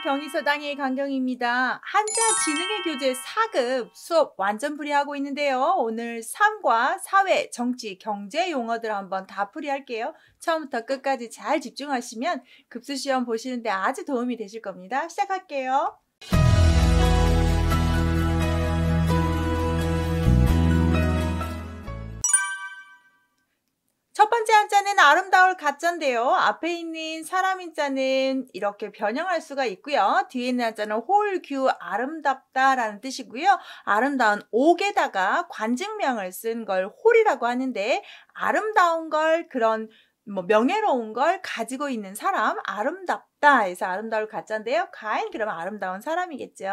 안녕하세요. 경희서당의 강경입니다. 한자지능의 교재 4급 수업 완전 풀이하고 있는데요. 오늘 삶과 사회, 정치, 경제 용어들 한번 다 풀이할게요. 처음부터 끝까지 잘 집중하시면 급수시험 보시는데 아주 도움이 되실 겁니다. 시작할게요. 첫 번째 한자는 아름다울 가짜인데요. 앞에 있는 사람인 자는 이렇게 변형할 수가 있고요. 뒤에 있는 한자는 홀규 아름답다라는 뜻이고요. 아름다운 옥에다가 관직명을 쓴 걸 홀이라고 하는데 아름다운 걸 그런 뭐 명예로운 걸 가지고 있는 사람 아름답다 해서 아름다울 가짜인데요. 가인 그러면 아름다운 사람이겠죠.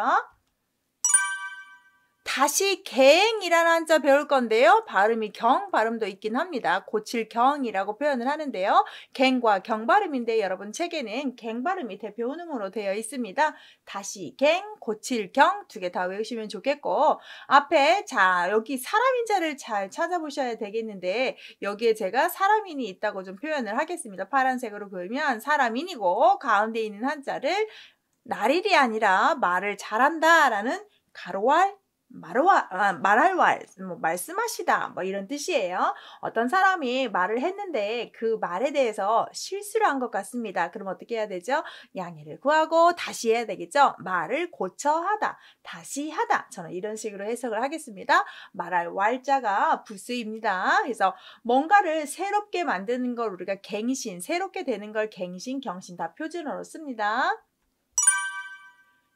다시 갱이라는 한자 배울 건데요. 발음이 경 발음도 있긴 합니다. 고칠 경이라고 표현을 하는데요. 갱과 경 발음인데 여러분 책에는 갱 발음이 대표 혼음으로 되어 있습니다. 다시 갱, 고칠 경 두 개 다 외우시면 좋겠고 앞에 자 여기 사람인자를 잘 찾아보셔야 되겠는데 여기에 제가 사람인이 있다고 좀 표현을 하겠습니다. 파란색으로 보으면 사람인이고 가운데 있는 한자를 날일이 아니라 말을 잘한다 라는 가로알 말와, 아, 말할 왈, 뭐 말씀하시다, 뭐 이런 뜻이에요. 어떤 사람이 말을 했는데 그 말에 대해서 실수를 한 것 같습니다. 그럼 어떻게 해야 되죠? 양해를 구하고 다시 해야 되겠죠? 말을 고쳐하다, 다시 하다. 저는 이런 식으로 해석을 하겠습니다. 말할 왈자가 부수입니다. 그래서 뭔가를 새롭게 만드는 걸 우리가 갱신, 새롭게 되는 걸 갱신, 경신 다 표준어로 씁니다.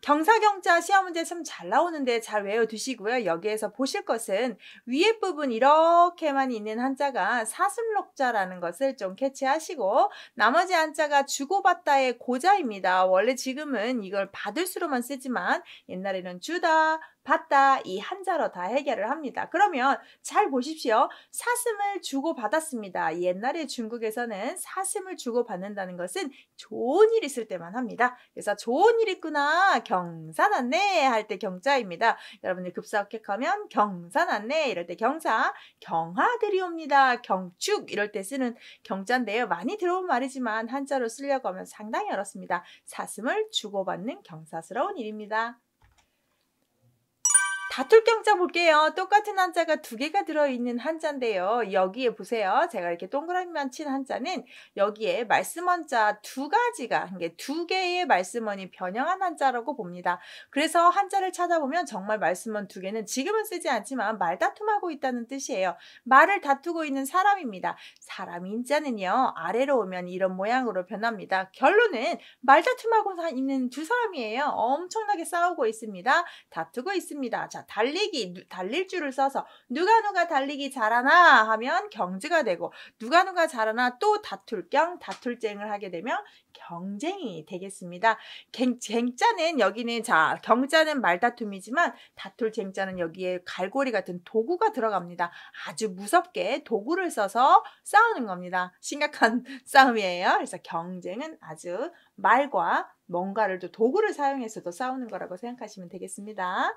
경사경자 시험 문제 참잘 나오는데 잘 외워두시고요. 여기에서 보실 것은 위에 부분 이렇게만 있는 한자가 사슴록자라는 것을 좀 캐치하시고 나머지 한자가 주고받다의 고자입니다. 원래 지금은 이걸 받을수로만 쓰지만 옛날에는 주다, 봤다이 한자로 다 해결을 합니다. 그러면 잘 보십시오. 사슴을 주고 받았습니다. 옛날에 중국에서는 사슴을 주고 받는다는 것은 좋은 일 있을 때만 합니다. 그래서 좋은 일 있구나 경사났네 할 때 경자입니다. 여러분들 급사격하면 경사났네 이럴 때 경사 경하들이 옵니다. 경축 이럴 때 쓰는 경자인데요. 많이 들어온 말이지만 한자로 쓰려고 하면 상당히 어렵습니다. 사슴을 주고받는 경사스러운 일입니다. 다툴경자 볼게요. 똑같은 한자가 두 개가 들어있는 한자인데요. 여기에 보세요. 제가 이렇게 동그라미만 친 한자는 여기에 말씀원자 두 가지가 두 개의 말씀원이 변형한 한자라고 봅니다. 그래서 한자를 찾아보면 정말 말씀원 두 개는 지금은 쓰지 않지만 말다툼하고 있다는 뜻이에요. 말을 다투고 있는 사람입니다. 사람 인자는요. 아래로 오면 이런 모양으로 변합니다. 결론은 말다툼하고 있는 두 사람이에요. 엄청나게 싸우고 있습니다. 다투고 있습니다. 자, 달리기, 달릴 줄을 써서 누가 누가 달리기 잘하나 하면 경지가 되고 누가 누가 잘하나 또 다툴 경 다툴쟁을 하게 되면 경쟁이 되겠습니다. 갱, 쟁자는 여기는 자, 경자는 말다툼이지만 다툴 쟁자는 여기에 갈고리 같은 도구가 들어갑니다. 아주 무섭게 도구를 써서 싸우는 겁니다. 심각한 싸움이에요. 그래서 경쟁은 아주 말과 뭔가를 또 도구를 사용해서도 싸우는 거라고 생각하시면 되겠습니다.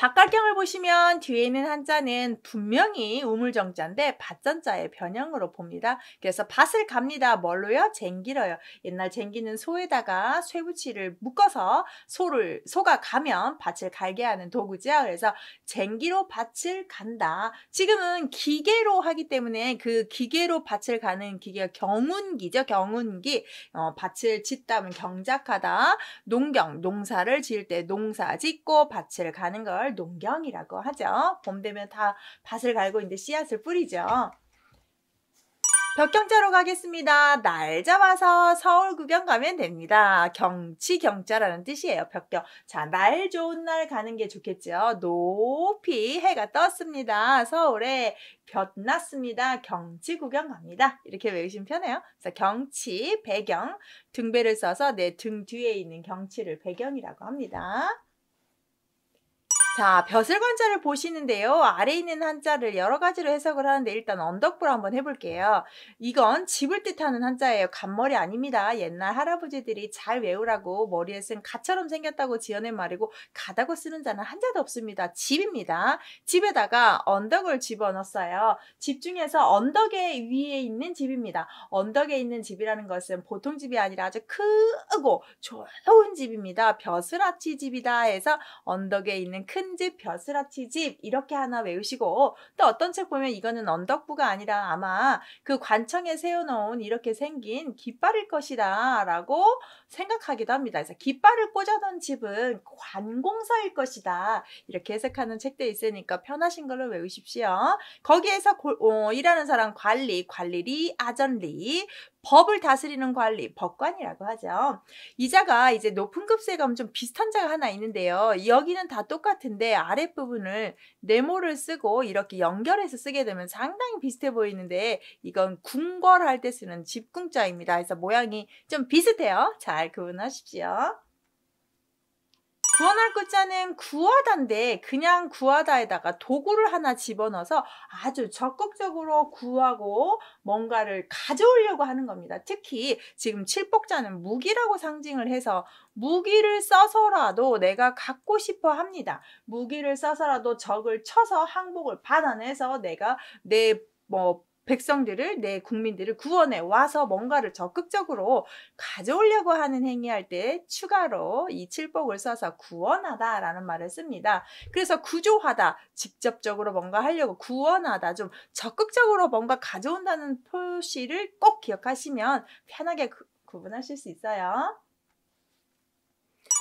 바깥경을 보시면 뒤에 있는 한자는 분명히 우물정자인데 밭전자의 변형으로 봅니다. 그래서 밭을 갑니다. 뭘로요? 쟁기로요. 옛날 쟁기는 소에다가 쇠붙이를 묶어서 소를 소가 가면 밭을 갈게 하는 도구죠. 그래서 쟁기로 밭을 간다. 지금은 기계로 하기 때문에 그 기계로 밭을 가는 기계가 경운기죠. 경운기. 어, 밭을 짓다면 경작하다. 농경, 농사를 지을 때 농사 짓고 밭을 가는 걸걸 농경이라고 하죠. 봄 되면 다 밭을 갈고 있는데 씨앗을 뿌리죠. 벽경자로 가겠습니다. 날 잡아서 서울 구경 가면 됩니다. 경치 경자라는 뜻이에요. 벽경. 자, 날 좋은 날 가는 게 좋겠죠. 높이 해가 떴습니다. 서울에 볕났습니다. 경치 구경 갑니다. 이렇게 외우시면 편해요. 그래서 경치, 배경, 등배를 써서 내 등 뒤에 있는 경치를 배경이라고 합니다. 자, 벼슬관자를 보시는데요. 아래 있는 한자를 여러 가지로 해석을 하는데 일단 언덕부로 한번 해볼게요. 이건 집을 뜻하는 한자예요. 간머리 아닙니다. 옛날 할아버지들이 잘 외우라고 머리에 쓴 가처럼 생겼다고 지어낸 말이고 가다고 쓰는 자는 한자도 없습니다. 집입니다. 집에다가 언덕을 집어넣었어요. 집 중에서 언덕에 위에 있는 집입니다. 언덕에 있는 집이라는 것은 보통 집이 아니라 아주 크고 좋은 집입니다. 벼슬아치 집이다 해서 언덕에 있는 큰 큰집 벼슬아치 집 이렇게 하나 외우시고 또 어떤 책 보면 이거는 언덕부가 아니라 아마 그 관청에 세워놓은 이렇게 생긴 깃발일 것이다 라고 생각하기도 합니다. 그래서 깃발을 꽂아놓은 집은 관공서일 것이다 이렇게 해석하는 책도 있으니까 편하신 걸로 외우십시오. 거기에서 고, 어, 일하는 사람 관리, 관리리, 아전리, 법을 다스리는 관리, 법관이라고 하죠. 이자가 이제 높은 급세감좀 비슷한 자가 하나 있는데요. 여기는 다 똑같은데 아랫부분을 네모를 쓰고 이렇게 연결해서 쓰게 되면 상당히 비슷해 보이는데 이건 궁궐할 때 쓰는 집궁자입니다. 그래서 모양이 좀 비슷해요. 잘 구분하십시오. 구원할 글자는 구하다인데 그냥 구하다에다가 도구를 하나 집어넣어서 아주 적극적으로 구하고 뭔가를 가져오려고 하는 겁니다. 특히 지금 칠복자는 무기라고 상징을 해서 무기를 써서라도 내가 갖고 싶어 합니다. 무기를 써서라도 적을 쳐서 항복을 받아내서 내가 내뭐 백성들을 내 국민들을 구원해 와서 뭔가를 적극적으로 가져오려고 하는 행위할 때 추가로 이 칠복을 써서 구원하다라는 말을 씁니다. 그래서 구조하다, 직접적으로 뭔가 하려고 구원하다, 좀 적극적으로 뭔가 가져온다는 표시를 꼭 기억하시면 편하게 구, 구분하실 수 있어요.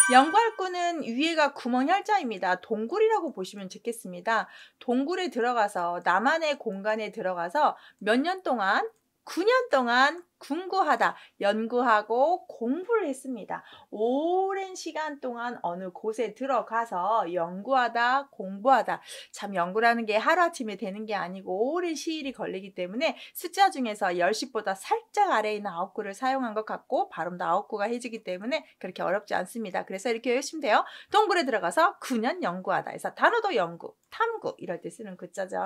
연괄구는 위에가 구멍혈자입니다 동굴이라고 보시면 좋겠습니다. 동굴에 들어가서 나만의 공간에 들어가서 몇 년 동안 9년 동안 궁구하다, 연구하고 공부를 했습니다. 오랜 시간 동안 어느 곳에 들어가서 연구하다, 공부하다. 참 연구라는 게 하루아침에 되는 게 아니고 오랜 시일이 걸리기 때문에 숫자 중에서 10시보다 살짝 아래에 있는 9구를 사용한 것 같고 발음도 9구가 해지기 때문에 그렇게 어렵지 않습니다. 그래서 이렇게 외우시면 돼요. 동굴에 들어가서 9년 연구하다. 그래서 단어도 연구, 탐구 이럴 때 쓰는 글자죠.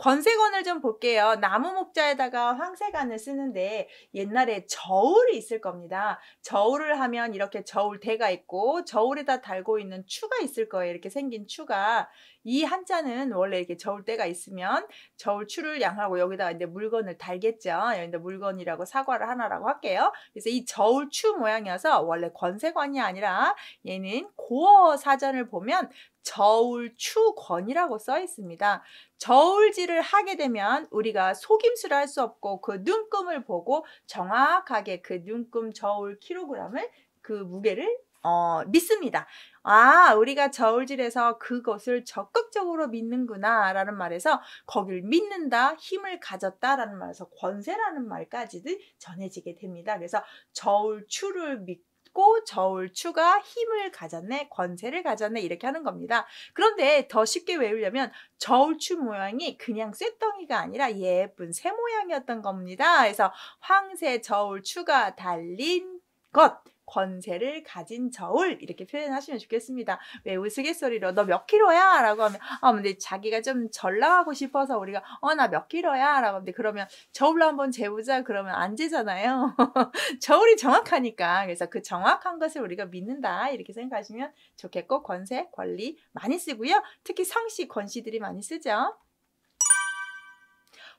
권세관을 좀 볼게요. 나무 목자에다가 황세관을 쓰는데 옛날에 저울이 있을 겁니다. 저울을 하면 이렇게 저울대가 있고 저울에다 달고 있는 추가 있을 거예요. 이렇게 생긴 추가. 이 한자는 원래 이렇게 저울대가 있으면 저울추를 양하고 여기다가 이제 물건을 달겠죠. 여기다 물건이라고 사과를 하나라고 할게요. 그래서 이 저울추 모양이어서 원래 권세관이 아니라 얘는 고어 사전을 보면 저울추권이라고 써 있습니다. 저울질을 하게 되면 우리가 속임수를 할 수 없고 그 눈금을 보고 정확하게 그 눈금 저울 킬로그램을 그 무게를 어, 믿습니다. 아, 우리가 저울질에서 그것을 적극적으로 믿는구나 라는 말에서 거길 믿는다, 힘을 가졌다 라는 말에서 권세라는 말까지도 전해지게 됩니다. 그래서 저울추를 믿고 고 저울 추가 힘을 가졌네 권세를 가졌네 이렇게 하는 겁니다. 그런데 더 쉽게 외우려면 저울추 모양이 그냥 쇳덩이가 아니라 예쁜 새 모양이었던 겁니다. 그래서 황새 저울추가 달린 것 권세를 가진 저울 이렇게 표현하시면 좋겠습니다. 왜 우스갯소리로 너 몇 킬로야? 라고 하면 아 근데 자기가 좀전락하고 싶어서 우리가 어 나 몇 킬로야? 라고 하는데 그러면 저울로 한번 재보자 그러면 안 재잖아요. 저울이 정확하니까 그래서 그 정확한 것을 우리가 믿는다 이렇게 생각하시면 좋겠고 권세, 권리 많이 쓰고요. 특히 성씨, 권씨들이 많이 쓰죠.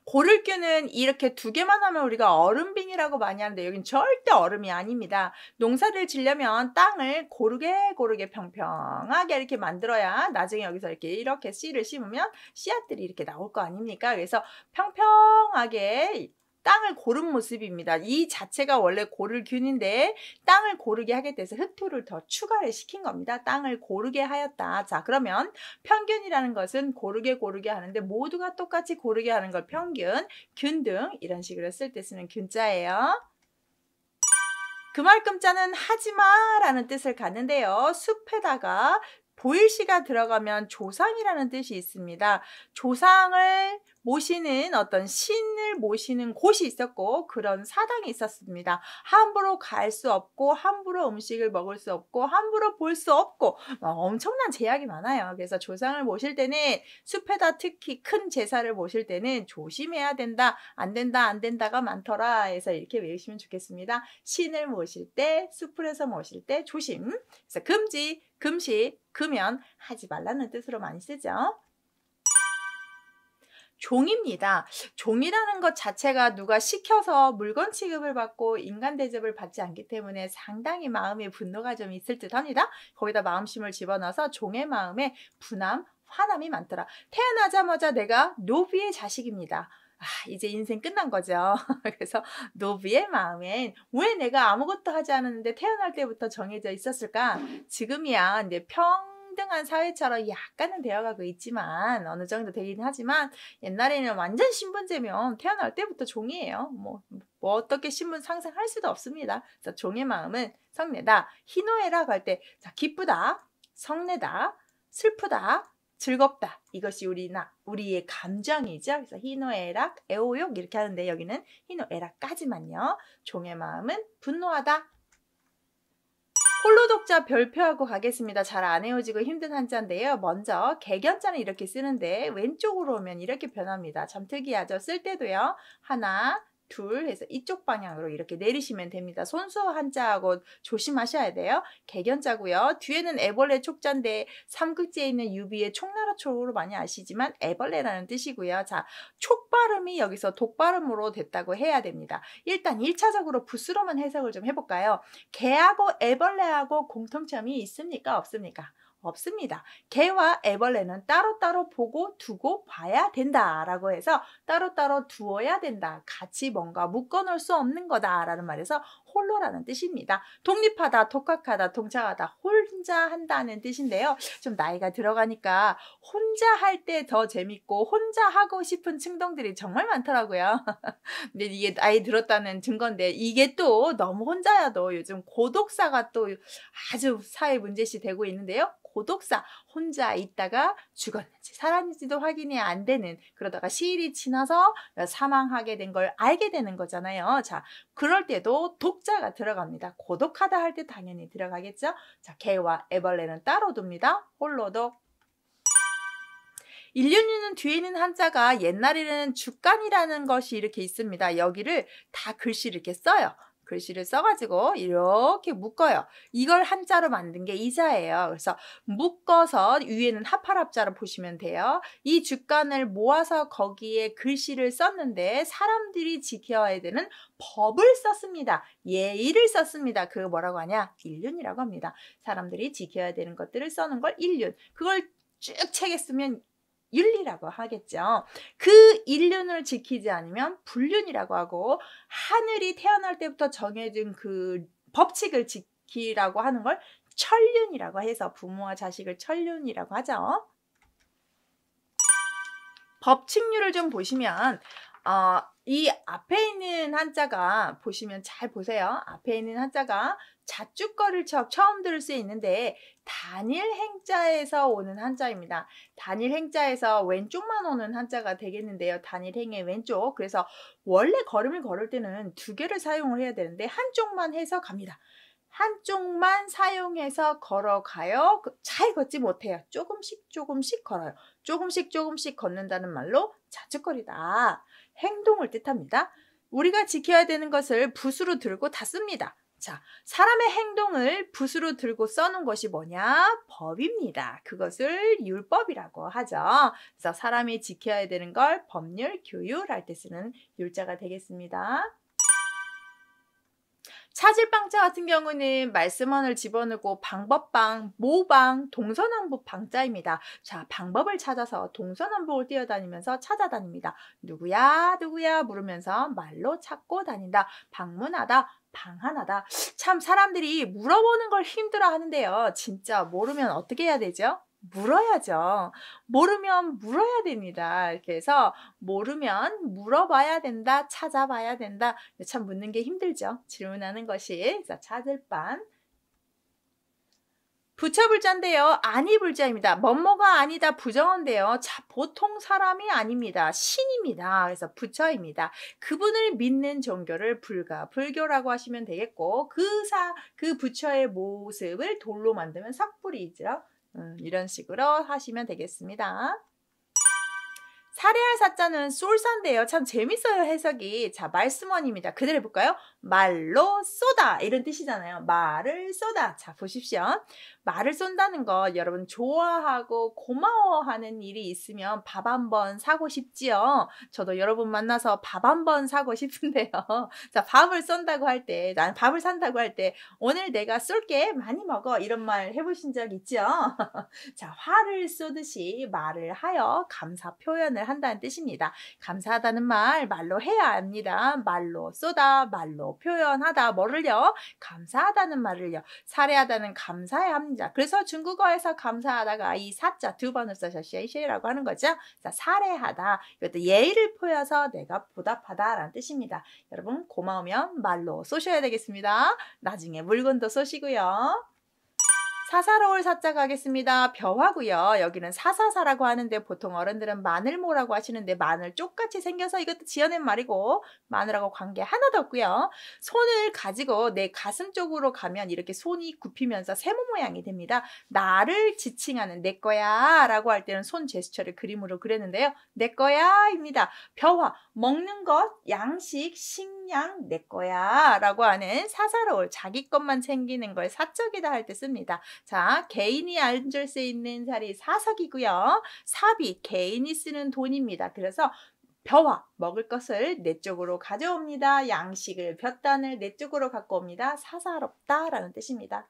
고를 균는 이렇게 두 개만 하면 우리가 얼음빈이라고 많이 하는데 여긴 절대 얼음이 아닙니다. 농사를 지려면 땅을 고르게 고르게 평평하게 이렇게 만들어야 나중에 여기서 이렇게 이렇게 씨를 심으면 씨앗들이 이렇게 나올 거 아닙니까? 그래서 평평하게 땅을 고른 모습입니다. 이 자체가 원래 고를 균인데 땅을 고르게 하게 돼서 흑토를 더 추가를 시킨 겁니다. 땅을 고르게 하였다. 자 그러면 평균이라는 것은 고르게 고르게 하는데 모두가 똑같이 고르게 하는 걸 평균, 균등 이런 식으로 쓸 때 쓰는 균자예요. 그말끔자는 하지마라는 뜻을 갖는데요. 숲에다가 보일시가 들어가면 조상이라는 뜻이 있습니다. 조상을 모시는 어떤 신을 모시는 곳이 있었고 그런 사당이 있었습니다. 함부로 갈 수 없고 함부로 음식을 먹을 수 없고 함부로 볼 수 없고 어, 엄청난 제약이 많아요. 그래서 조상을 모실 때는 숲에다 특히 큰 제사를 모실 때는 조심해야 된다. 안 된다. 안 된다가 많더라 해서 이렇게 외우시면 좋겠습니다. 신을 모실 때 숲에서 모실 때 조심. 그래서 금지, 금시, 금연 하지 말라는 뜻으로 많이 쓰죠. 종입니다. 종이라는 것 자체가 누가 시켜서 물건 취급을 받고 인간 대접을 받지 않기 때문에 상당히 마음의 분노가 좀 있을 듯 합니다. 거기다 마음심을 집어넣어서 종의 마음에 분함, 화남이 많더라. 태어나자마자 내가 노비의 자식입니다. 아, 이제 인생 끝난 거죠. 그래서 노비의 마음엔 왜 내가 아무것도 하지 않았는데 태어날 때부터 정해져 있었을까? 지금이야 이제 평 평등한 사회처럼 약간은 되어가고 있지만 어느 정도 되긴 하지만 옛날에는 완전 신분제면 태어날 때부터 종이에요. 뭐, 뭐 어떻게 신분 상승할 수도 없습니다. 그래서 종의 마음은 성내다. 희노애락 할때 기쁘다, 성내다, 슬프다, 즐겁다. 이것이 우리나 우리의 감정이죠. 그래서 희노애락, 애호욕 이렇게 하는데 여기는 희노애락까지만요. 종의 마음은 분노하다, 홀로 독자 별표하고 가겠습니다. 잘 안 외워지고 힘든 한자인데요. 먼저 개견자는 이렇게 쓰는데 왼쪽으로 오면 이렇게 변합니다. 참 특이하죠? 쓸 때도요. 하나, 둘 해서 이쪽 방향으로 이렇게 내리시면 됩니다. 손수 한자하고 조심하셔야 돼요. 개견자고요. 뒤에는 애벌레 촉자인데 삼극지에 있는 유비의 촉나라 촉으로 많이 아시지만 애벌레라는 뜻이고요. 자, 촉 발음이 여기서 독 발음으로 됐다고 해야 됩니다. 일단 1차적으로 부스로만 해석을 좀 해볼까요? 개하고 애벌레하고 공통점이 있습니까? 없습니까? 없습니다. 개와 애벌레는 따로따로 보고 두고 봐야 된다라고 해서 따로따로 두어야 된다. 같이 뭔가 묶어놓을 수 없는 거다라는 말에서 홀로라는 뜻입니다. 독립하다, 독학하다, 동창하다, 혼자 한다는 뜻인데요. 좀 나이가 들어가니까 혼자 할 때 더 재밌고 혼자 하고 싶은 충동들이 정말 많더라고요. 근데 이게 나이 들었다는 증거인데 이게 또 너무 혼자여도 요즘 고독사가 또 아주 사회 문제시 되고 있는데요. 고독사 혼자 있다가 죽었는지 살았는지도 확인이 안 되는 그러다가 시일이 지나서 사망하게 된 걸 알게 되는 거잖아요. 자 그럴 때도 독자가 들어갑니다. 고독하다 할 때 당연히 들어가겠죠. 자 개와 애벌레는 따로 둡니다. 홀로독 인륜류는 뒤에 있는 한자가 옛날에는 주간이라는 것이 이렇게 있습니다. 여기를 다 글씨를 이렇게 써요. 글씨를 써가지고 이렇게 묶어요. 이걸 한자로 만든 게 이자예요. 그래서 묶어서 위에는 하팔합자로 보시면 돼요. 이 주간을 모아서 거기에 글씨를 썼는데 사람들이 지켜야 되는 법을 썼습니다. 예의를 썼습니다. 그 뭐라고 하냐? 일륜이라고 합니다. 사람들이 지켜야 되는 것들을 써는 걸 일륜. 그걸 쭉 책에 쓰면 윤리라고 하겠죠. 그 일륜을 지키지 않으면 불륜이라고 하고 하늘이 태어날 때부터 정해진 그 법칙을 지키라고 하는 걸 천륜이라고 해서 부모와 자식을 천륜이라고 하죠. 법칙률을 좀 보시면 어, 이 앞에 있는 한자가 보시면 잘 보세요. 앞에 있는 한자가 자축거를 처음 들을 수 있는데 단일 행자에서 오는 한자입니다. 단일 행자에서 왼쪽만 오는 한자가 되겠는데요. 단일 행의 왼쪽. 그래서 원래 걸음을 걸을 때는 두 개를 사용을 해야 되는데 한쪽만 해서 갑니다. 한쪽만 사용해서 걸어가요. 그 잘 걷지 못해요. 조금씩 조금씩 걸어요. 조금씩 조금씩 걷는다는 말로 자칫거리다. 행동을 뜻합니다. 우리가 지켜야 되는 것을 붓으로 들고 다 씁니다. 자, 사람의 행동을 붓으로 들고 써놓은 것이 뭐냐? 법입니다. 그것을 율법이라고 하죠. 그래서 사람이 지켜야 되는 걸 법률, 교율 할 때 쓰는 율자가 되겠습니다. 사질방자 같은 경우는 말씀원을 집어넣고 방법방, 모방, 동서남북 방자입니다. 자, 방법을 찾아서 동서남북을 뛰어다니면서 찾아다닙니다. 누구야, 누구야 물으면서 말로 찾고 다닌다. 방문하다, 방한하다. 참 사람들이 물어보는 걸 힘들어 하는데요. 진짜 모르면 어떻게 해야 되죠? 물어야죠. 모르면 물어야 됩니다. 이렇게 해서 모르면 물어봐야 된다, 찾아봐야 된다. 참 묻는 게 힘들죠. 질문하는 것이. 자, 찾을 반. 부처불자인데요. 아니불자입니다. 뭐뭐가 아니다 부정어데요 자, 보통 사람이 아닙니다. 신입니다. 그래서 부처입니다. 그분을 믿는 종교를 불가, 불교라고 하시면 되겠고 그 사, 그 부처의 모습을 돌로 만들면 석불이죠. 음, 이런 식으로 하시면 되겠습니다. 사례할 사자는 쏠산데요참 재밌어요 해석이. 자 말씀원입니다. 그대로 해볼까요? 말로 쏟아 이런 뜻이잖아요. 말을 쏟아. 자, 보십시오. 말을 쏜다는 것 여러분 좋아하고 고마워하는 일이 있으면 밥한번 사고 싶지요. 저도 여러분 만나서 밥한번 사고 싶은데요. 자, 밥을 쏜다고 할 때, 난 밥을 산다고 할 때 오늘 내가 쏠게 많이 먹어 이런 말 해보신 적 있죠? 자, 화를 쏘듯이 말을 하여 감사 표현을 한다는 뜻입니다. 감사하다는 말 말로 해야 합니다. 말로 쏟아, 말로 표현하다 뭐를요? 감사하다는 말을요. 사례하다는 감사해 합니다. 그래서 중국어에서 감사하다가 이 사자 두 번을 써서 쉐이쉐이라고 하는 거죠. 자, 사례하다. 이것도 예의를 보여서 내가 보답하다라는 뜻입니다. 여러분 고마우면 말로 쏘셔야 되겠습니다. 나중에 물건도 쏘시고요. 사사로울 사자 가겠습니다. 벼하고요. 여기는 사사사라고 하는데 보통 어른들은 마늘모라고 하시는데 마늘 쪽같이 생겨서 이것도 지어낸 말이고 마늘하고 관계 하나도 없고요. 손을 가지고 내 가슴 쪽으로 가면 이렇게 손이 굽히면서 세모 모양이 됩니다. 나를 지칭하는 내 거야 라고 할 때는 손 제스처를 그림으로 그렸는데요. 내 거야 입니다. 벼화 먹는 것, 양식, 식 그냥 내 거야 라고 하는 사사로울 자기 것만 챙기는 걸 사적이다 할 때 씁니다. 자 개인이 앉을 수 있는 자리 사석이고요. 사비 개인이 쓰는 돈입니다. 그래서 벼와 먹을 것을 내 쪽으로 가져옵니다. 양식을 벼단을 내 쪽으로 갖고 옵니다. 사사롭다라는 뜻입니다.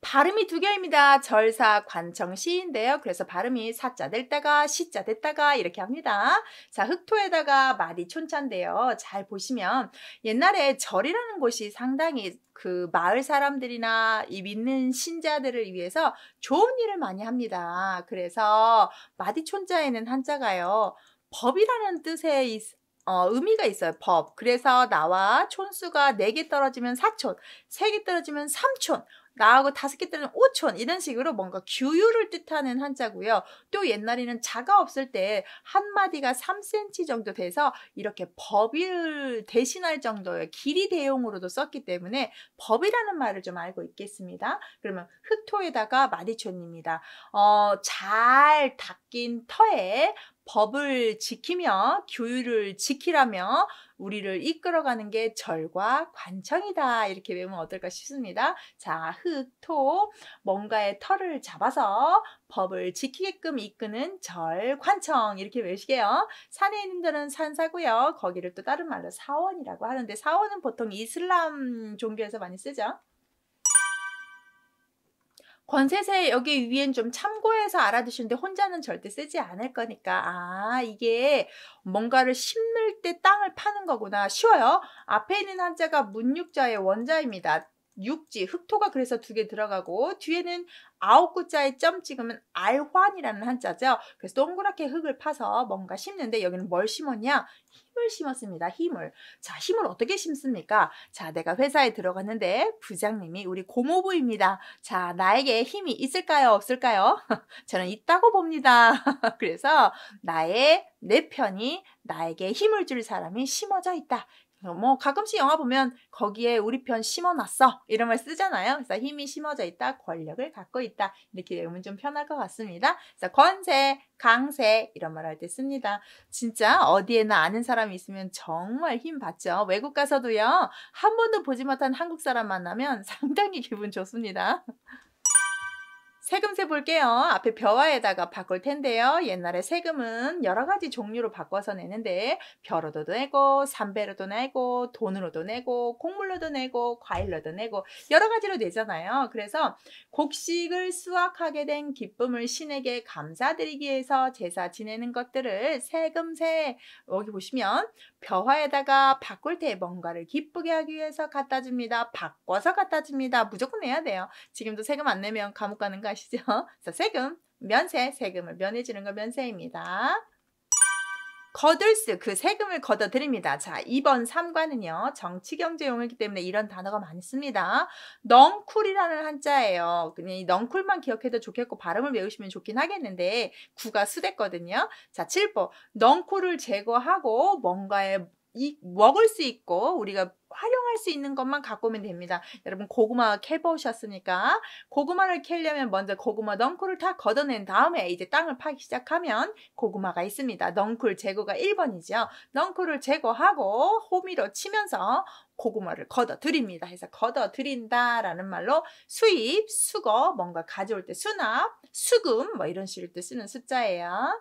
발음이 두 개입니다. 절사 관청시인데요. 그래서 발음이 사자 됐다가 시자 됐다가 이렇게 합니다. 자 흑토에다가 마디 촌찬데요. 잘 보시면 옛날에 절이라는 곳이 상당히 그 마을 사람들이나 이 믿는 신자들을 위해서 좋은 일을 많이 합니다. 그래서 마디촌자에는 한자가요. 법이라는 뜻의 있, 어, 의미가 있어요. 법. 그래서 나와 촌수가 4개 떨어지면 사촌 3개 떨어지면 삼촌 나하고 다섯 개 때는 오촌 이런 식으로 뭔가 규율을 뜻하는 한자고요. 또 옛날에는 자가 없을 때 한마디가 3cm 정도 돼서 이렇게 법을 대신할 정도의 길이 대용으로도 썼기 때문에 법이라는 말을 좀 알고 있겠습니다. 그러면 흑토에다가 마디촌입니다. 어, 잘 닦인 터에 법을 지키며 규율을 지키라며 우리를 이끌어가는 게 절과 관청이다. 이렇게 외우면 어떨까 싶습니다. 자, 흙, 토, 뭔가의 털을 잡아서 법을 지키게끔 이끄는 절, 관청. 이렇게 외우시게요. 산에 있는 데는 산사고요. 거기를 또 다른 말로 사원이라고 하는데 사원은 보통 이슬람 종교에서 많이 쓰죠. 권세세 여기 위엔 좀 참고해서 알아두시는데 혼자는 절대 쓰지 않을 거니까 아 이게 뭔가를 심을 때 땅을 파는 거구나 쉬워요 앞에 있는 한자가 문육자의 원자입니다 육지 흑토가 그래서 두 개 들어가고 뒤에는 아홉 구자의점 찍으면 알환이라는 한자죠. 그래서 동그랗게 흙을 파서 뭔가 심는데 여기는 뭘 심었냐? 힘을 심었습니다. 힘을. 자, 힘을 어떻게 심습니까? 자, 내가 회사에 들어갔는데 부장님이 우리 고모부입니다. 자, 나에게 힘이 있을까요? 없을까요? 저는 있다고 봅니다. 그래서 나의 내 편이 나에게 힘을 줄 사람이 심어져 있다. 뭐 가끔씩 영화 보면 거기에 우리 편 심어놨어 이런 말 쓰잖아요. 그래서 힘이 심어져 있다, 권력을 갖고 있다 이렇게 내용은 좀 편할 것 같습니다. 그래서 권세, 강세 이런 말 할 때 씁니다. 진짜 어디에나 아는 사람이 있으면 정말 힘 받죠. 외국 가서도요. 한 번도 보지 못한 한국 사람 만나면 상당히 기분 좋습니다. 세금세 볼게요. 앞에 벼와에다가 바꿀 텐데요. 옛날에 세금은 여러 가지 종류로 바꿔서 내는데 벼로도 내고 삼배로도 내고 돈으로도 내고 곡물로도 내고 과일로도 내고 여러 가지로 내잖아요. 그래서 곡식을 수확하게 된 기쁨을 신에게 감사드리기 위해서 제사 지내는 것들을 세금세 여기 보시면 벼화에다가 바꿀 때 뭔가를 기쁘게 하기 위해서 갖다 줍니다. 바꿔서 갖다 줍니다. 무조건 내야 돼요. 지금도 세금 안 내면 감옥 가는 거아 아시죠? 그래서 세금, 면세, 세금을 면해주는 거 면세입니다. 거들스, 그 세금을 걷어드립니다. 자, 2번 3관은요. 정치경제용이기 때문에 이런 단어가 많습니다. 넝쿨이라는 한자예요. 그냥 넝쿨만 기억해도 좋겠고 발음을 외우시면 좋긴 하겠는데 구가 수됐거든요. 자, 7번 넝쿨을 제거하고 뭔가에 이, 먹을 수 있고 우리가 활용할 수 있는 것만 갖고 오면 됩니다. 여러분 고구마 캐보셨으니까 고구마를 캐려면 먼저 고구마 넝쿨을 다 걷어낸 다음에 이제 땅을 파기 시작하면 고구마가 있습니다. 넝쿨 제거가 1번이죠. 넝쿨을 제거하고 호미로 치면서 고구마를 걷어드립니다 해서 걷어드린다 라는 말로 수입, 수거, 뭔가 가져올 때 수납, 수금 뭐 이런 식으로 쓰는 숫자예요.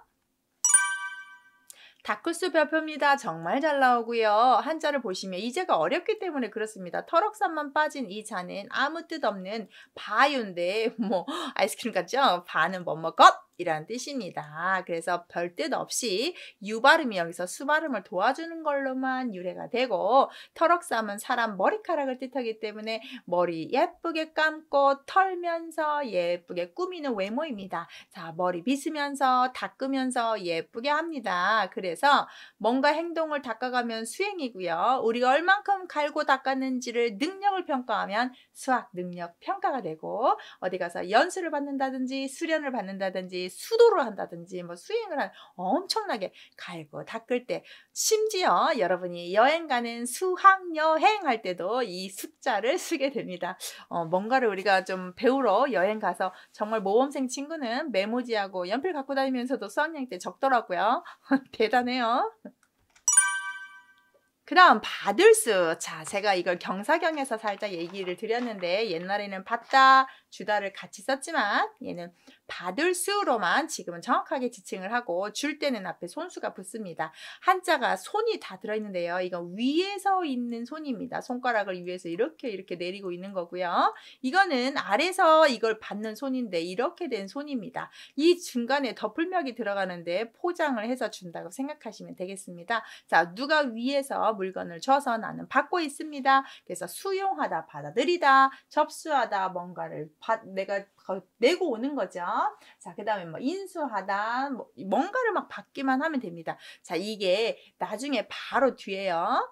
다크수벼표입니다 정말 잘 나오고요. 한자를 보시면 이제가 어렵기 때문에 그렇습니다. 털럭산만 빠진 이 자는 아무 뜻 없는 바유인데 뭐 아이스크림 같죠? 바는 뭐뭐 것 이란 뜻입니다. 그래서 별 뜻 없이 유 발음이 여기서 수 발음을 도와주는 걸로만 유래가 되고 털억삼은 사람 머리카락을 뜻하기 때문에 머리 예쁘게 감고 털면서 예쁘게 꾸미는 외모입니다. 자, 머리 빗으면서 닦으면서 예쁘게 합니다. 그래서 뭔가 행동을 닦아가면 수행이고요. 우리가 얼만큼 갈고 닦았는지를 능력을 평가하면 수학 능력 평가가 되고 어디 가서 연수를 받는다든지 수련을 받는다든지 수도를 한다든지 뭐 수행을 한 엄청나게 갈고 닦을 때 심지어 여러분이 여행 가는 수학 여행 할 때도 이 숫자를 쓰게 됩니다. 어, 뭔가를 우리가 좀 배우러 여행 가서 정말 모험생 친구는 메모지하고 연필 갖고 다니면서도 수학여행 때 적더라고요. 대단해요. 그 다음 받을 수. 자, 제가 이걸 경사경에서 살짝 얘기를 드렸는데 옛날에는 받다, 주다를 같이 썼지만 얘는 받을 수로만 지금은 정확하게 지칭을 하고 줄 때는 앞에 손수가 붙습니다. 한자가 손이 다 들어있는데요. 이건 위에서 있는 손입니다. 손가락을 위에서 이렇게 이렇게 내리고 있는 거고요. 이거는 아래서 이걸 받는 손인데 이렇게 된 손입니다. 이 중간에 덮을명이 들어가는데 포장을 해서 준다고 생각하시면 되겠습니다. 자, 누가 위에서 물건을 줘서 나는 받고 있습니다. 그래서 수용하다, 받아들이다, 접수하다, 뭔가를 받, 내가 내고 오는 거죠. 자, 그 다음에 뭐 인수하다, 뭐 뭔가를 막 받기만 하면 됩니다. 자, 이게 나중에 바로 뒤에요.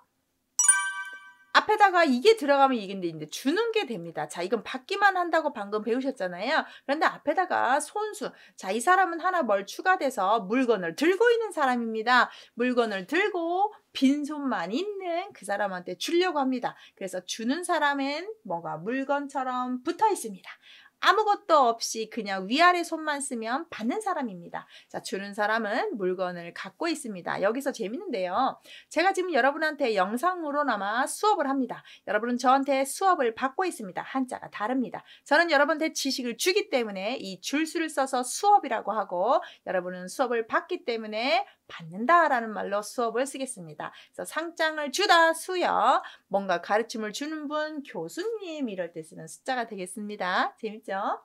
앞에다가 이게 들어가면 이긴데 이제 주는 게 됩니다. 자, 이건 받기만 한다고 방금 배우셨잖아요. 그런데 앞에다가 손수. 자, 이 사람은 하나 뭘 추가돼서 물건을 들고 있는 사람입니다. 물건을 들고 빈손만 있는 그 사람한테 주려고 합니다. 그래서 주는 사람은 뭐가 물건처럼 붙어 있습니다. 아무것도 없이 그냥 위아래 손만 쓰면 받는 사람입니다. 자, 주는 사람은 물건을 갖고 있습니다. 여기서 재밌는데요. 제가 지금 여러분한테 영상으로나마 수업을 합니다. 여러분은 저한테 수업을 받고 있습니다. 한자가 다릅니다. 저는 여러분한테 지식을 주기 때문에 이 줄수를 써서 수업이라고 하고 여러분은 수업을 받기 때문에 받는다라는 말로 수업을 쓰겠습니다. 그래서 상장을 주다 수여 뭔가 가르침을 주는 분, 교수님 이럴 때 쓰는 숫자가 되겠습니다. 재밌죠?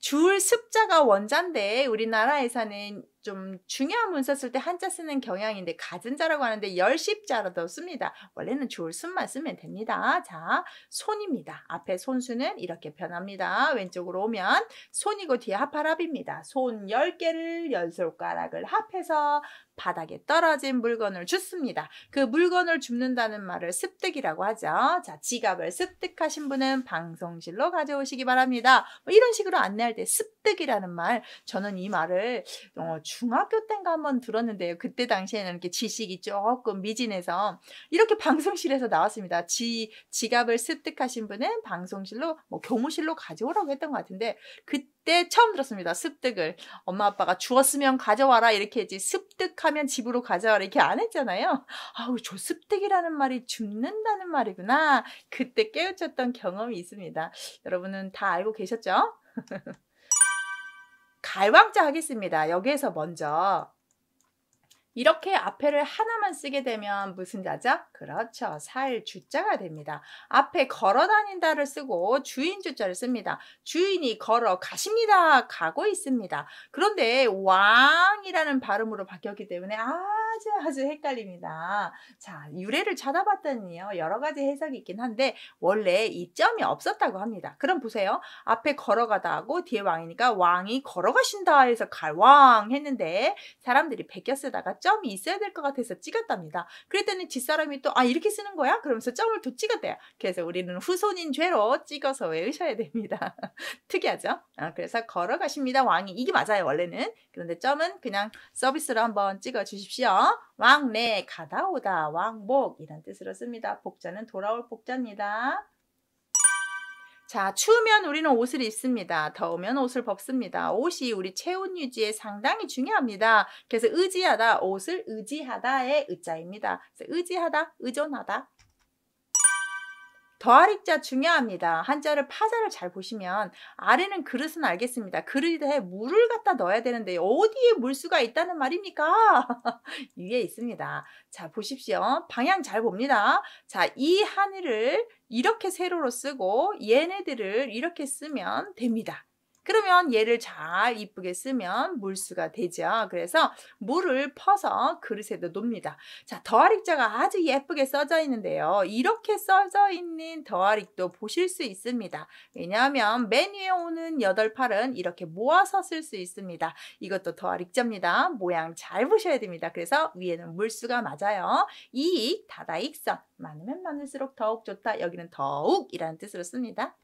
줄 습자가 원자인데 우리나라에서는 좀 중요한 문서 쓸 때 한자 쓰는 경향인데 가진자라고 하는데 열십자라도 씁니다. 원래는 줄 습만 쓰면 됩니다. 자, 손입니다. 앞에 손수는 이렇게 변합니다. 왼쪽으로 오면 손이고 뒤에 하파랍입니다. 손 열개를 열손가락을 합해서 바닥에 떨어진 물건을 줍습니다. 그 물건을 줍는다는 말을 습득이라고 하죠. 자, 지갑을 습득하신 분은 방송실로 가져오시기 바랍니다. 뭐 이런 식으로 안내할 때 습득이라는 말, 저는 이 말을 어, 중학교 때인가 한번 들었는데요. 그때 당시에는 이렇게 지식이 조금 미진해서 이렇게 방송실에서 나왔습니다. 지, 지갑을 습득하신 분은 방송실로, 뭐 교무실로 가져오라고 했던 것 같은데, 그때 때 처음 들었습니다. 습득을. 엄마 아빠가 주었으면 가져와라 이렇게 했지 습득하면 집으로 가져와라 이렇게 안 했잖아요. 아우 저 습득이라는 말이 죽는다는 말이구나. 그때 깨우쳤던 경험이 있습니다. 여러분은 다 알고 계셨죠? 갈왕자 하겠습니다. 여기에서 먼저 이렇게 앞에를 하나만 쓰게 되면 무슨 자죠 그렇죠. 살 주자가 됩니다. 앞에 걸어 다닌다를 쓰고 주인 주자를 씁니다. 주인이 걸어 가십니다. 가고 있습니다. 그런데 왕이라는 발음으로 바뀌었기 때문에 아 아주 아주 헷갈립니다. 자, 유래를 찾아봤더니요. 여러 가지 해석이 있긴 한데 원래 이 점이 없었다고 합니다. 그럼 보세요. 앞에 걸어가다하고 뒤에 왕이니까 왕이 걸어가신다 해서 갈 왕 했는데 사람들이 베껴 쓰다가 점이 있어야 될 것 같아서 찍었답니다. 그랬더니 뒷사람이 또 아 이렇게 쓰는 거야? 그러면서 점을 또 찍었대요. 그래서 우리는 후손인 죄로 찍어서 외우셔야 됩니다. 특이하죠? 아, 그래서 걸어가십니다 왕이 이게 맞아요 원래는 그런데 점은 그냥 서비스로 한번 찍어 주십시오. 왕래, 가다 오다, 왕복 이런 뜻으로 씁니다. 복자는 돌아올 복자입니다. 자, 추우면 우리는 옷을 입습니다. 더우면 옷을 벗습니다. 옷이 우리 체온 유지에 상당히 중요합니다. 그래서 의지하다, 옷을 의지하다의 의자입니다. 의지하다, 의존하다, 더아릭자 중요합니다. 한자를 파자를 잘 보시면 아래는 그릇은 알겠습니다. 그릇에 물을 갖다 넣어야 되는데 어디에 물수가 있다는 말입니까? 위에 있습니다. 자 보십시오. 방향 잘 봅니다. 자 이 하늘을 이렇게 세로로 쓰고 얘네들을 이렇게 쓰면 됩니다. 그러면 얘를 잘 이쁘게 쓰면 물수가 되죠. 그래서 물을 퍼서 그릇에도 놉니다. 자, 더하릭자가 아주 예쁘게 써져 있는데요. 이렇게 써져 있는 더하릭도 보실 수 있습니다. 왜냐하면 맨 위에 오는 8팔은 이렇게 모아서 쓸 수 있습니다. 이것도 더하릭자입니다 모양 잘 보셔야 됩니다. 그래서 위에는 물수가 맞아요. 이익, 다다익선. 많으면 많을수록 더욱 좋다. 여기는 더욱이라는 뜻으로 씁니다.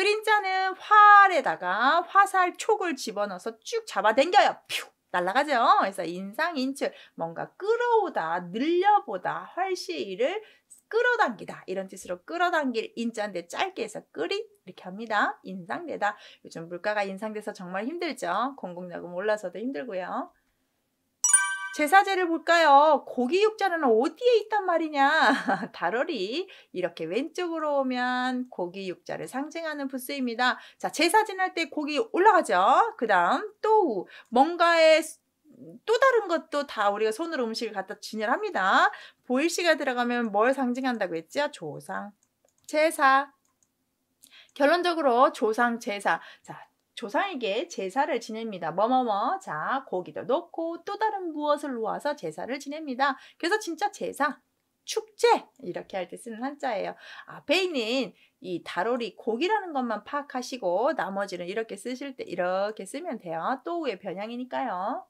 그림자는 활에다가 화살 촉을 집어넣어서 쭉 잡아당겨요. 퓨! 날라가죠. 그래서 인상인출, 뭔가 끌어오다, 늘려보다, 활시일 끌어당기다 이런 뜻으로 끌어당길 인자인데 짧게 해서 끌이 이렇게 합니다. 인상되다. 요즘 물가가 인상돼서 정말 힘들죠. 공공요금 올라서도 힘들고요. 제사제를 볼까요? 고기 육자는 어디에 있단 말이냐? 다러리 이렇게 왼쪽으로 오면 고기 육자를 상징하는 부스입니다. 자, 제사 지날 때 고기 올라가죠. 그 다음 또 뭔가의 또 다른 것도 다 우리가 손으로 음식을 갖다 진열합니다. 보일씨가 들어가면 뭘 상징한다고 했죠? 조상, 제사, 결론적으로 조상 제사. 자, 조상에게 제사를 지냅니다. 뭐뭐뭐 자 고기도 놓고또 다른 무엇을 놓아서 제사를 지냅니다. 그래서 진짜 제사 축제 이렇게 할 때 쓰는 한자예요. 앞에 있는 이 다로리 고기라는 것만 파악하시고 나머지는 이렇게 쓰실 때 이렇게 쓰면 돼요. 또우의 변형이니까요.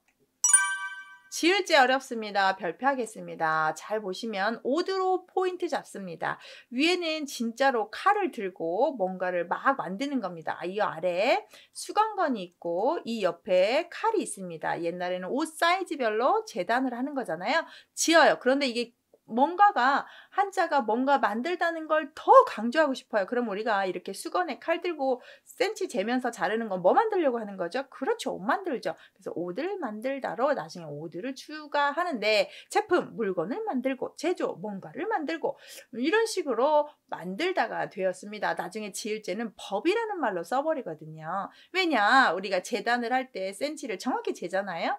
지을지 어렵습니다. 별표하겠습니다. 잘 보시면 오드로 포인트 잡습니다. 위에는 진짜로 칼을 들고 뭔가를 막 만드는 겁니다. 이 아래에 수건건이 있고 이 옆에 칼이 있습니다. 옛날에는 옷 사이즈별로 재단을 하는 거잖아요. 지어요. 그런데 이게 뭔가가 한자가 뭔가 만들다는 걸 더 강조하고 싶어요. 그럼 우리가 이렇게 수건에 칼 들고 센치 재면서 자르는 건 뭐 만들려고 하는 거죠? 그렇죠. 옷 만들죠. 그래서 옷을 만들다로 나중에 옷을 추가하는데 제품, 물건을 만들고 제조, 뭔가를 만들고 이런 식으로 만들다가 되었습니다. 나중에 지을제는 법이라는 말로 써버리거든요. 왜냐? 우리가 재단을 할 때 센치를 정확히 재잖아요.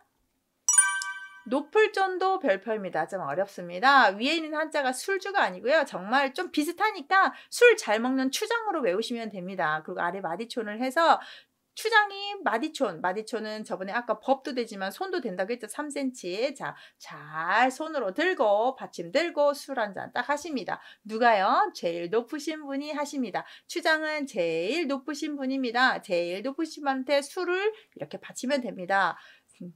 높을 정도 별표입니다. 좀 어렵습니다. 위에 있는 한자가 술주가 아니고요. 정말 좀 비슷하니까 술 잘 먹는 추장으로 외우시면 됩니다. 그리고 아래 마디촌을 해서 추장이 마디촌, 마디촌은 저번에 아까 법도 되지만 손도 된다고 했죠. 3cm. 자, 잘 손으로 들고 받침 들고 술 한잔 딱 하십니다. 누가요? 제일 높으신 분이 하십니다. 추장은 제일 높으신 분입니다. 제일 높으신 분한테 술을 이렇게 받치면 됩니다.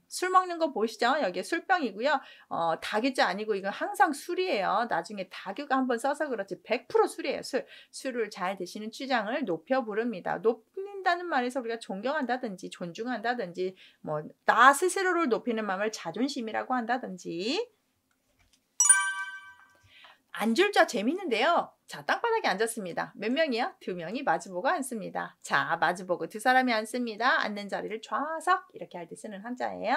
술 먹는 거보시죠 여기에 술병이고요. 어, 다규제 아니고 이건 항상 술이에요. 나중에 다규가 한번 써서 그렇지 100% 술이에요. 술. 술을 잘 드시는 취장을 높여 부릅니다. 높는다는 말에서 우리가 존경한다든지 존중한다든지 뭐 나 스스로를 높이는 마음을 자존심이라고 한다든지 앉을 자 재밌는데요. 자, 땅바닥에 앉았습니다. 몇 명이요? 두 명이 마주보고 앉습니다. 자, 마주보고 두 사람이 앉습니다. 앉는 자리를 좌석 이렇게 할 때 쓰는 한자예요.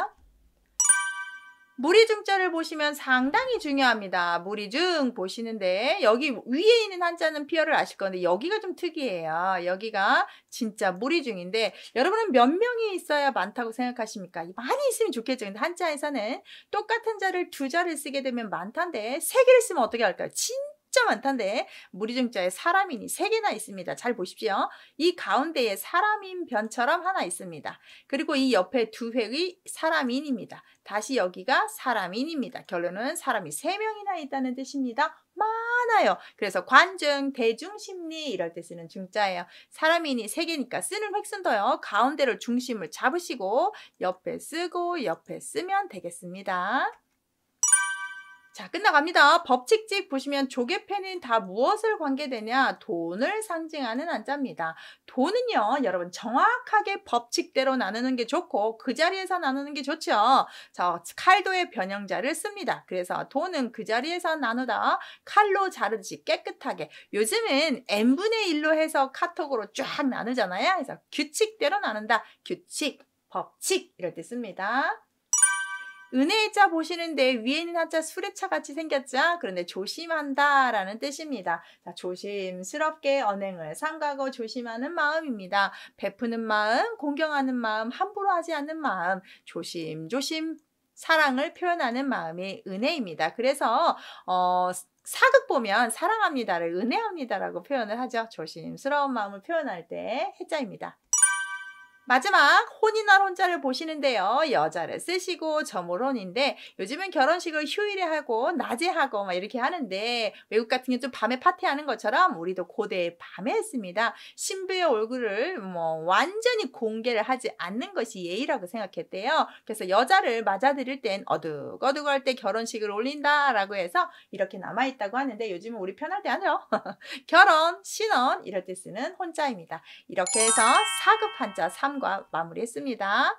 무리중자를 보시면 상당히 중요합니다. 무리중 보시는데 여기 위에 있는 한자는 피어를 아실 건데 여기가 좀 특이해요. 여기가 진짜 무리중인데 여러분은 몇 명이 있어야 많다고 생각하십니까? 많이 있으면 좋겠죠. 근데 한자에서는 똑같은 자를 두 자를 쓰게 되면 많다는데 세 개를 쓰면 어떻게 할까요? 진 진짜 많던데 무리중자에 사람인이 3개나 있습니다. 잘 보십시오. 이 가운데에 사람인 변처럼 하나 있습니다. 그리고 이 옆에 두 획이 사람인입니다. 다시 여기가 사람인입니다. 결론은 사람이 3명이나 있다는 뜻입니다. 많아요. 그래서 관중, 대중심리 이럴 때 쓰는 중자예요. 사람인이 세 개니까 쓰는 획순도요. 가운데로 중심을 잡으시고 옆에 쓰고 옆에 쓰면 되겠습니다. 자, 끝나갑니다. 법칙집 보시면 조개펜은 다 무엇을 관계되냐? 돈을 상징하는 한자입니다. 돈은요, 여러분 정확하게 법칙대로 나누는 게 좋고 그 자리에서 나누는 게 좋죠. 자, 칼도의 변형자를 씁니다. 그래서 돈은 그 자리에서 나누다 칼로 자르듯이 깨끗하게 요즘은 n분의 1로 해서 카톡으로 쫙 나누잖아요. 그래서 규칙대로 나눈다. 규칙, 법칙 이럴 때 씁니다. 은혜의 자 보시는데 위에는 한자 수레차 같이 생겼자 그런데 조심한다 라는 뜻입니다. 자, 조심스럽게 언행을 삼가고 조심하는 마음입니다. 베푸는 마음, 공경하는 마음, 함부로 하지 않는 마음, 조심조심 사랑을 표현하는 마음이 은혜입니다. 그래서 어, 사극 보면 사랑합니다를 은혜합니다라고 표현을 하죠. 조심스러운 마음을 표현할 때 해자입니다. 마지막 혼이나 혼자를 보시는데요. 여자를 쓰시고 점으로인데 요즘은 결혼식을 휴일에 하고 낮에 하고 막 이렇게 하는데 외국 같은 경우 좀 밤에 파티하는 것처럼 우리도 고대에 밤에 했습니다. 신부의 얼굴을 뭐 완전히 공개를 하지 않는 것이 예의라고 생각했대요. 그래서 여자를 맞아들일 땐 어둑어둑할 때 결혼식을 올린다라고 해서 이렇게 남아있다고 하는데 요즘은 우리 편할 때하요 결혼, 신혼 이럴 때 쓰는 혼자입니다. 이렇게 해서 사급 한자 3 3과 마무리했습니다.